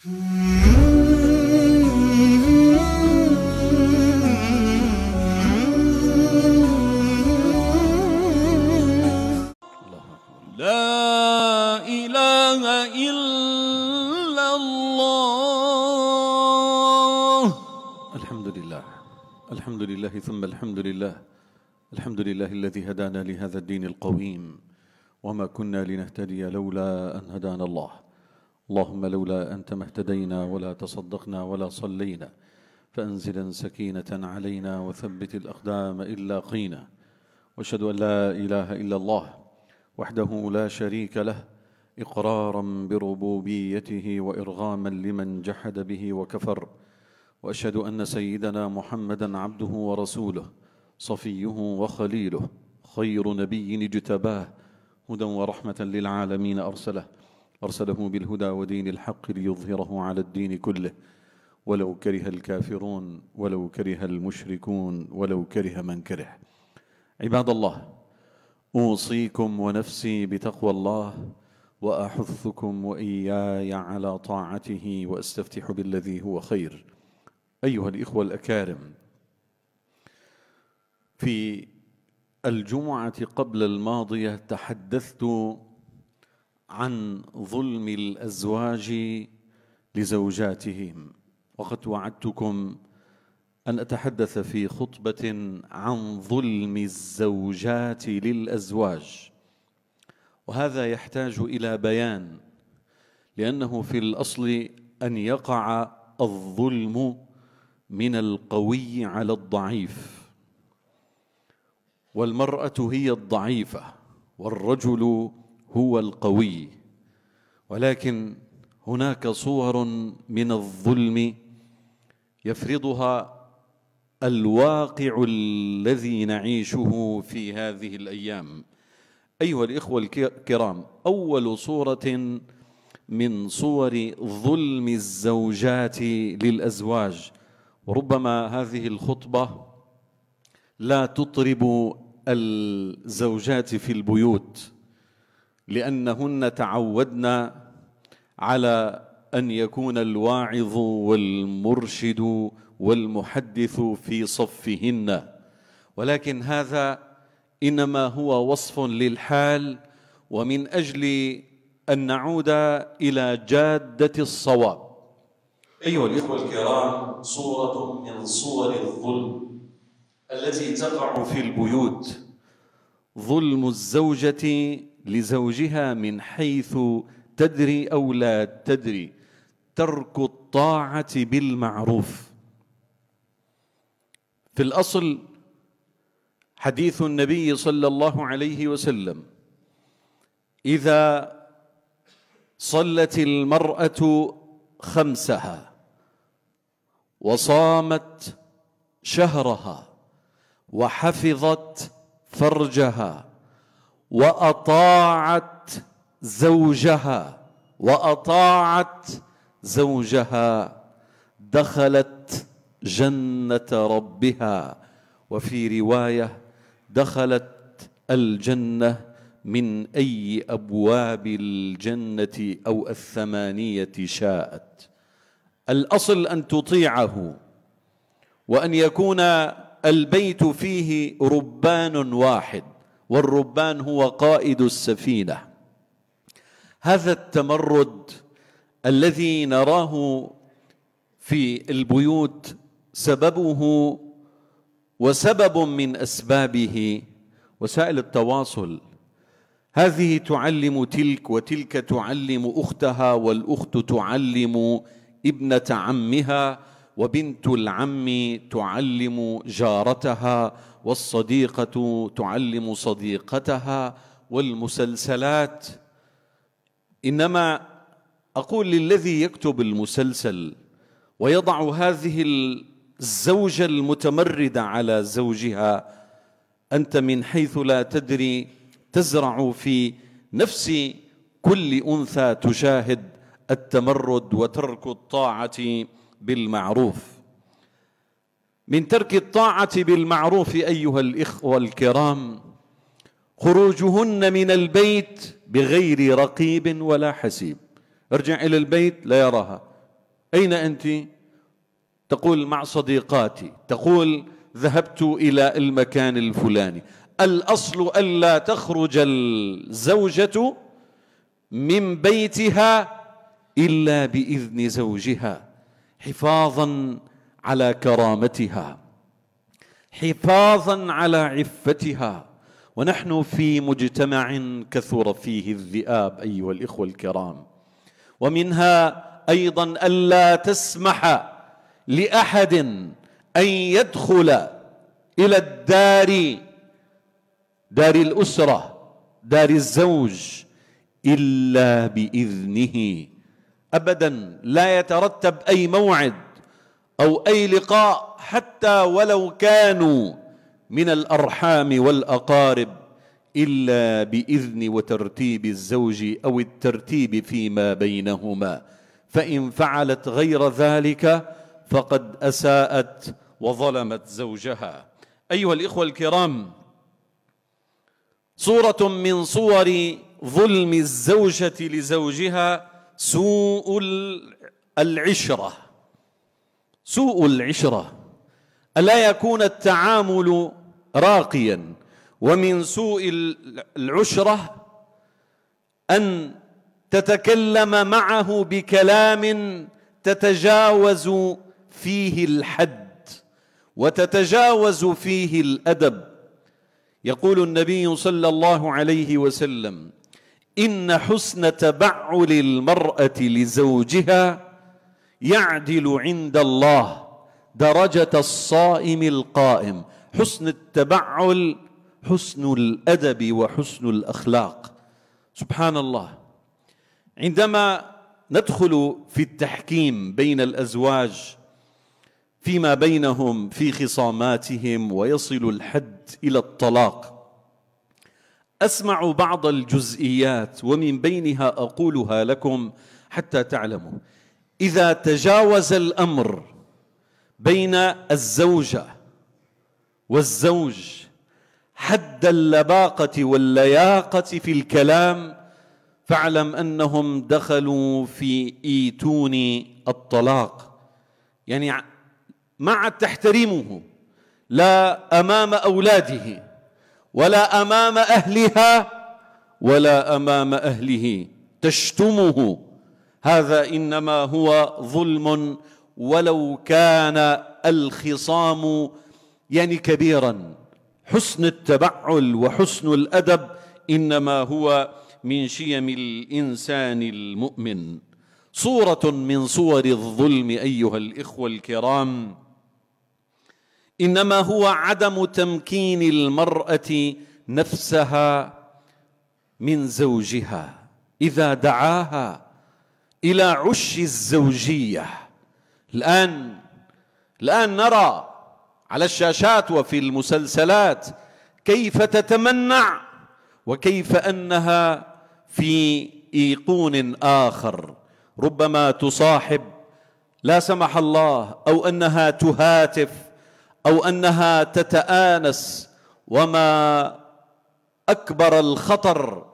لا إله إلا الله الحمد لله الحمد لله ثم الحمد لله الحمد لله الذي هدانا لهذا الدين القويم وما كنا لنهتدي لولا أن هدانا الله اللهم لولا أنت ما اهتدينا ولا تصدقنا ولا صلينا فأنزلا سكينة علينا وثبت الأقدام إلا قينا واشهد أن لا إله إلا الله وحده لا شريك له إقرارا بربوبيته وإرغاما لمن جحد به وكفر وأشهد أن سيدنا محمدا عبده ورسوله صفيه وخليله خير نبي اجتباه هدى ورحمة للعالمين أرسله أرسله بالهدى ودين الحق ليظهره على الدين كله ولو كره الكافرون ولو كره المشركون ولو كره من كره عباد الله أوصيكم ونفسي بتقوى الله وأحثكم وإياي على طاعته وأستفتح بالذي هو خير أيها الإخوة الأكارم في الجمعة قبل الماضية تحدثت عن ظلم الازواج لزوجاتهم وقد وعدتكم ان اتحدث في خطبه عن ظلم الزوجات للازواج وهذا يحتاج الى بيان لانه في الاصل ان يقع الظلم من القوي على الضعيف والمراه هي الضعيفه والرجل هو القوي ولكن هناك صور من الظلم يفرضها الواقع الذي نعيشه في هذه الايام ايها الاخوه الكرام اول صوره من صور ظلم الزوجات للازواج وربما هذه الخطبه لا تطرب الزوجات في البيوت لأنهن تعودن على أن يكون الواعظ والمرشد والمحدث في صفهن ولكن هذا إنما هو وصف للحال ومن أجل أن نعود إلى جادة الصواب أيها الإخوة الكرام صورة من صور الظلم التي تقع في البيوت ظلم الزوجة لزوجها من حيث تدري او لا تدري ترك الطاعه بالمعروف في الاصل حديث النبي صلى الله عليه وسلم اذا صلت المراه خمسها وصامت شهرها وحفظت فرجها واطاعت زوجها واطاعت زوجها دخلت جنه ربها وفي روايه دخلت الجنه من اي ابواب الجنه او الثمانيه شاءت الاصل ان تطيعه وان يكون البيت فيه ربان واحد والربان هو قائد السفينه هذا التمرد الذي نراه في البيوت سببه وسبب من اسبابه وسائل التواصل هذه تعلم تلك وتلك تعلم اختها والاخت تعلم ابنه عمها وبنت العم تعلم جارتها والصديقه تعلم صديقتها والمسلسلات انما اقول للذي يكتب المسلسل ويضع هذه الزوجه المتمرده على زوجها انت من حيث لا تدري تزرع في نفس كل انثى تشاهد التمرد وترك الطاعه بالمعروف من ترك الطاعة بالمعروف أيها الإخوة الكرام خروجهن من البيت بغير رقيب ولا حسيب ارجع إلى البيت لا يراها أين أنت؟ تقول مع صديقاتي تقول ذهبت إلى المكان الفلاني الأصل ألا تخرج الزوجة من بيتها إلا بإذن زوجها حفاظا على كرامتها حفاظا على عفتها ونحن في مجتمع كثر فيه الذئاب ايها الاخوه الكرام ومنها ايضا الا تسمح لاحد ان يدخل الى الدار دار الاسره دار الزوج الا باذنه ابدا لا يترتب اي موعد او اي لقاء حتى ولو كانوا من الارحام والاقارب الا باذن وترتيب الزوج او الترتيب فيما بينهما فان فعلت غير ذلك فقد اساءت وظلمت زوجها ايها الاخوه الكرام صوره من صور ظلم الزوجه لزوجها سوء العشره سوء العشره الا يكون التعامل راقيا ومن سوء العشره ان تتكلم معه بكلام تتجاوز فيه الحد وتتجاوز فيه الادب يقول النبي صلى الله عليه وسلم إن حسن تبعل المرأة لزوجها يعدل عند الله درجة الصائم القائم حسن التبعل حسن الأدب وحسن الأخلاق سبحان الله عندما ندخل في التحكيم بين الأزواج فيما بينهم في خصاماتهم ويصل الحد إلى الطلاق اسمع بعض الجزئيات ومن بينها اقولها لكم حتى تعلموا اذا تجاوز الامر بين الزوجه والزوج حد اللباقه واللياقه في الكلام فاعلم انهم دخلوا في ايتون الطلاق يعني ما عاد تحترمه لا امام اولاده ولا امام اهلها ولا امام اهله تشتمه هذا انما هو ظلم ولو كان الخصام يعني كبيرا حسن التبعل وحسن الادب انما هو من شيم الانسان المؤمن صوره من صور الظلم ايها الاخوه الكرام انما هو عدم تمكين المراه نفسها من زوجها اذا دعاها الى عش الزوجيه الان الان نرى على الشاشات وفي المسلسلات كيف تتمنع وكيف انها في ايقون اخر ربما تصاحب لا سمح الله او انها تهاتف او انها تتانس وما اكبر الخطر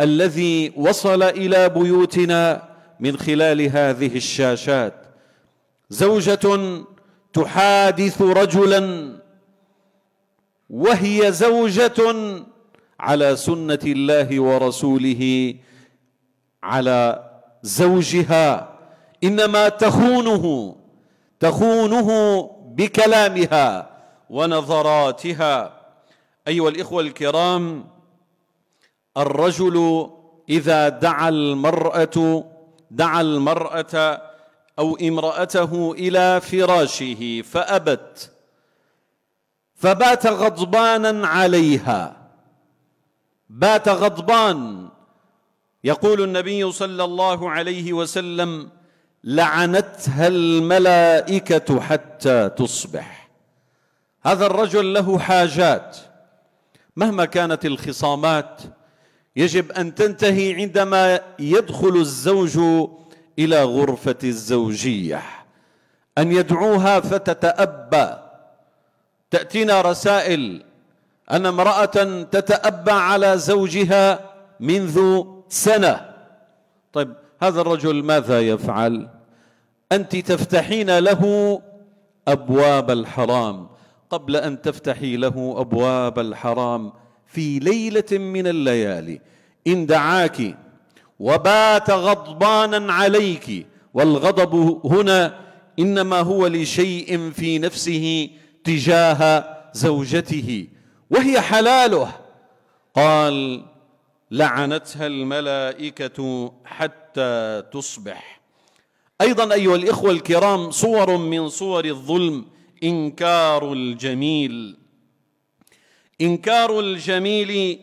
الذي وصل الى بيوتنا من خلال هذه الشاشات زوجه تحادث رجلا وهي زوجه على سنه الله ورسوله على زوجها انما تخونه تخونه بكلامها ونظراتها ايها الاخوه الكرام الرجل اذا دعا المراه دعا المراه او امراته الى فراشه فابت فبات غضبانا عليها بات غضبان يقول النبي صلى الله عليه وسلم لعنتها الملائكه حتى تصبح هذا الرجل له حاجات مهما كانت الخصامات يجب ان تنتهي عندما يدخل الزوج الى غرفه الزوجيه ان يدعوها فتتابى تاتينا رسائل ان امراه تتابى على زوجها منذ سنه طيب هذا الرجل ماذا يفعل أنت تفتحين له أبواب الحرام قبل أن تفتحي له أبواب الحرام في ليلة من الليالي إن دعاك وبات غضبانا عليك والغضب هنا إنما هو لشيء في نفسه تجاه زوجته وهي حلاله قال لعنتها الملائكة حتى حتى تصبح ايضا ايها الاخوه الكرام صور من صور الظلم انكار الجميل انكار الجميل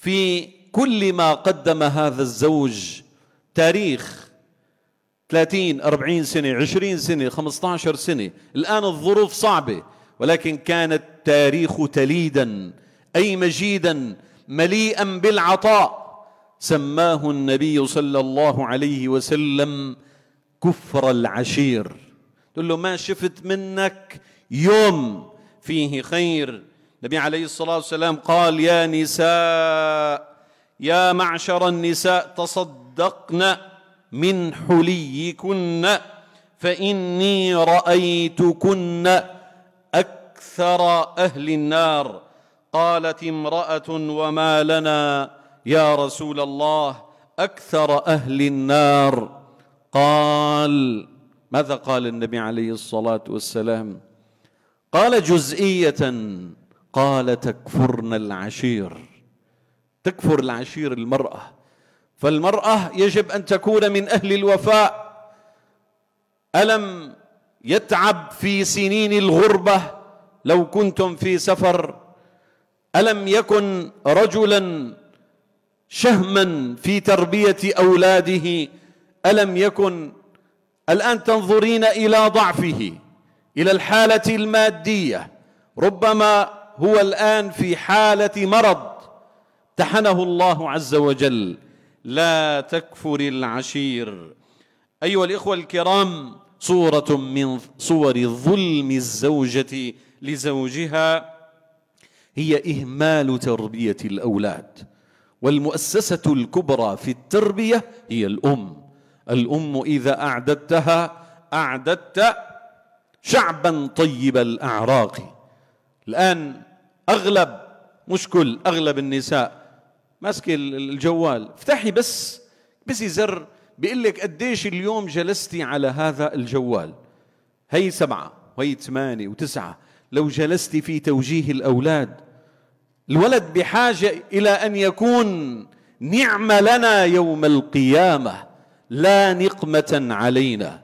في كل ما قدم هذا الزوج تاريخ 30 40 سنه 20 سنه 15 سنه الان الظروف صعبه ولكن كان التاريخ تليدا اي مجيدا مليئا بالعطاء سماه النبي صلى الله عليه وسلم كفر العشير تقول له ما شفت منك يوم فيه خير النبي عليه الصلاة والسلام قال يا نساء يا معشر النساء تصدقن من حليكن فإني رأيتكن أكثر أهل النار قالت امرأة وما لنا يا رسول الله اكثر اهل النار قال ماذا قال النبي عليه الصلاه والسلام قال جزئيه قال تكفرن العشير تكفر العشير المراه فالمراه يجب ان تكون من اهل الوفاء الم يتعب في سنين الغربه لو كنتم في سفر الم يكن رجلا شهما في تربيه اولاده الم يكن الان تنظرين الى ضعفه الى الحاله الماديه ربما هو الان في حاله مرض امتحنه الله عز وجل لا تكفر العشير ايها الاخوه الكرام صوره من صور ظلم الزوجه لزوجها هي اهمال تربيه الاولاد والمؤسسة الكبرى في التربية هي الأم الأم إذا أعددتها أعددت شعبا طيب الأعراق الآن أغلب مش كل أغلب النساء ماسك الجوال افتحي بس بس زر بيقول لك قديش اليوم جلستي على هذا الجوال هي سبعة وهي ثمانية وتسعة لو جلستي في توجيه الأولاد الولد بحاجه الى ان يكون نعمه لنا يوم القيامه لا نقمه علينا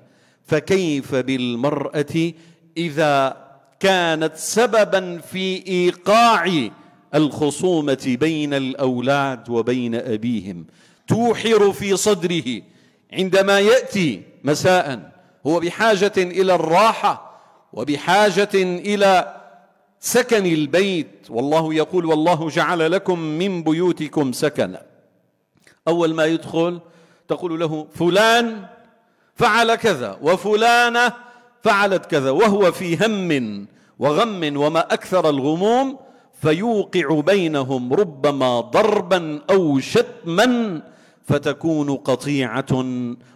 فكيف بالمراه اذا كانت سببا في ايقاع الخصومه بين الاولاد وبين ابيهم توحر في صدره عندما ياتي مساء هو بحاجه الى الراحه وبحاجه الى سكن البيت والله يقول والله جعل لكم من بيوتكم سكنا أول ما يدخل تقول له فلان فعل كذا وفلانة فعلت كذا وهو في هم وغم وما أكثر الغموم فيوقع بينهم ربما ضربا أو شتما فتكون قطيعة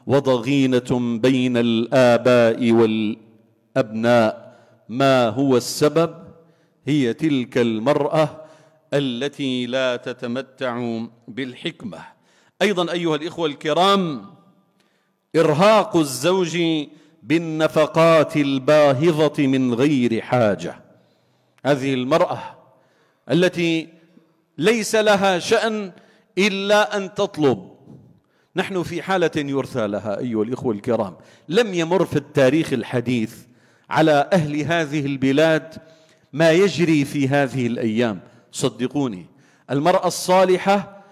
وضغينة بين الآباء والأبناء ما هو السبب هي تلك المرأة التي لا تتمتع بالحكمة أيضا أيها الإخوة الكرام إرهاق الزوج بالنفقات الباهظة من غير حاجة هذه المرأة التي ليس لها شأن إلا أن تطلب نحن في حالة يرثى لها أيها الإخوة الكرام لم يمر في التاريخ الحديث على أهل هذه البلاد ما يجري في هذه الايام صدقوني المراه الصالحه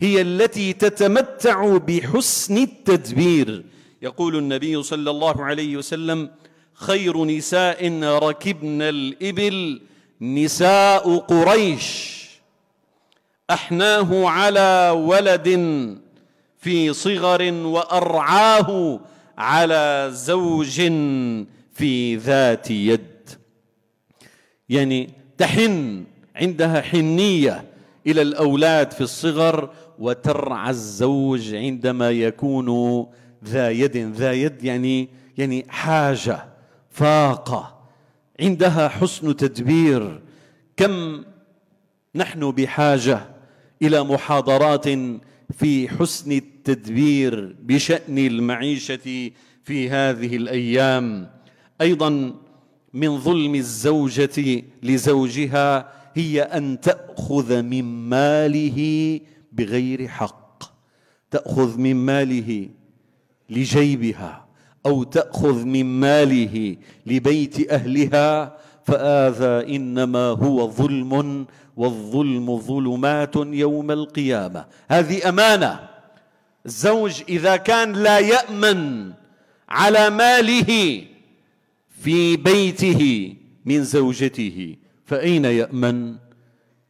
هي التي تتمتع بحسن التدبير يقول النبي صلى الله عليه وسلم خير نساء ركبن الإبل نساء قريش أحناه على ولد في صغر وأرعاه على زوج في ذات يد يعني تحن عندها حنيه الى الاولاد في الصغر وترعى الزوج عندما يكون ذا يد ذا يد يعني يعني حاجه فاقه عندها حسن تدبير كم نحن بحاجه الى محاضرات في حسن التدبير بشان المعيشه في هذه الايام ايضا من ظلم الزوجة لزوجها هي أن تأخذ من ماله بغير حق تأخذ من ماله لجيبها أو تأخذ من ماله لبيت أهلها فآذا إنما هو ظلم والظلم ظلمات يوم القيامة هذه أمانة الزوج إذا كان لا يأمن على ماله في بيته من زوجته فأين يأمن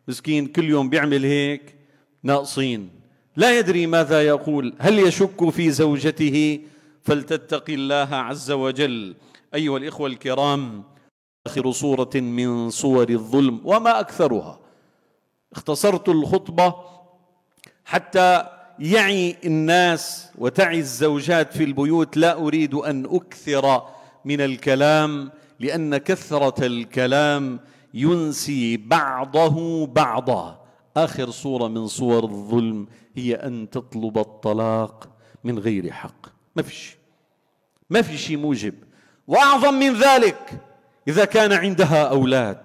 مسكين كل يوم بيعمل هيك ناقصين لا يدري ماذا يقول هل يشك في زوجته فلتتقي الله عز وجل أيها الإخوة الكرام آخر صورة من صور الظلم وما أكثرها اختصرت الخطبة حتى يعي الناس وتعي الزوجات في البيوت لا أريد أن أكثر من الكلام لأن كثرة الكلام ينسي بعضه بعضا آخر صورة من صور الظلم هي أن تطلب الطلاق من غير حق ما في شيء ما في شيء موجب وأعظم من ذلك إذا كان عندها أولاد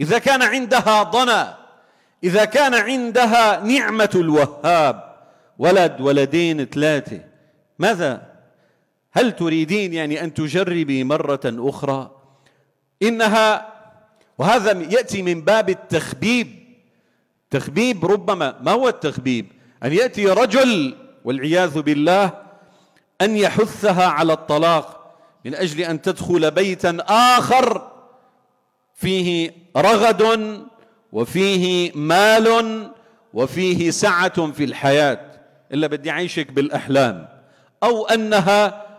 إذا كان عندها ضنا إذا كان عندها نعمة الوهاب ولد ولدين ثلاثة ماذا هل تريدين يعني أن تجربي مرة أخرى إنها وهذا يأتي من باب التخبيب تخبيب ربما ما هو التخبيب أن يأتي رجل والعياذ بالله أن يحثها على الطلاق من أجل أن تدخل بيتا آخر فيه رغد وفيه مال وفيه سعة في الحياة إلا بدي أعيشك بالأحلام أو أنها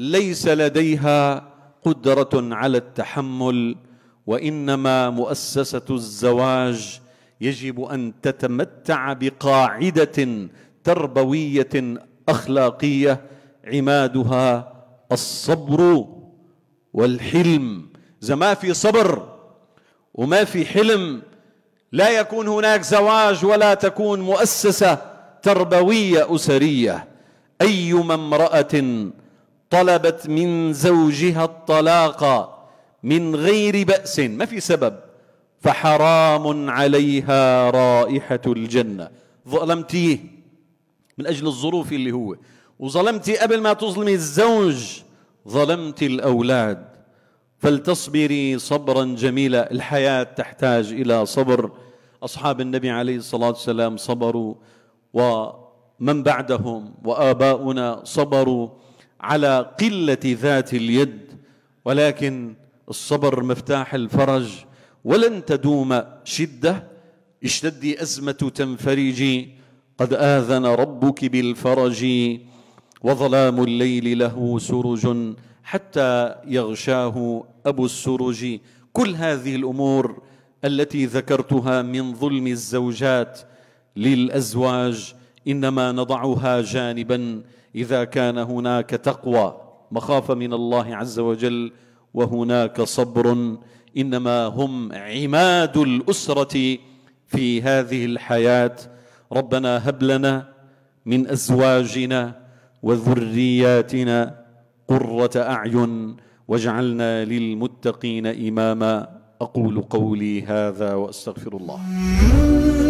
ليس لديها قدره على التحمل وانما مؤسسه الزواج يجب ان تتمتع بقاعده تربويه اخلاقيه عمادها الصبر والحلم اذا ما في صبر وما في حلم لا يكون هناك زواج ولا تكون مؤسسه تربويه اسريه ايما امراه طلبت من زوجها الطلاق من غير بأس ما في سبب فحرام عليها رائحة الجنة ظلمتيه من أجل الظروف اللي هو وظلمتي قبل ما تظلمي الزوج ظلمت الأولاد فلتصبري صبرا جميلا الحياة تحتاج إلى صبر أصحاب النبي عليه الصلاة والسلام صبروا ومن بعدهم وآباؤنا صبروا على قله ذات اليد ولكن الصبر مفتاح الفرج ولن تدوم شده اشتدي ازمه تنفرجي قد اذن ربك بالفرج وظلام الليل له سرج حتى يغشاه ابو السرج كل هذه الامور التي ذكرتها من ظلم الزوجات للازواج انما نضعها جانبا اذا كان هناك تقوى مخافه من الله عز وجل وهناك صبر انما هم عماد الاسره في هذه الحياه ربنا هب لنا من ازواجنا وذرياتنا قره اعين واجعلنا للمتقين اماما اقول قولي هذا واستغفر الله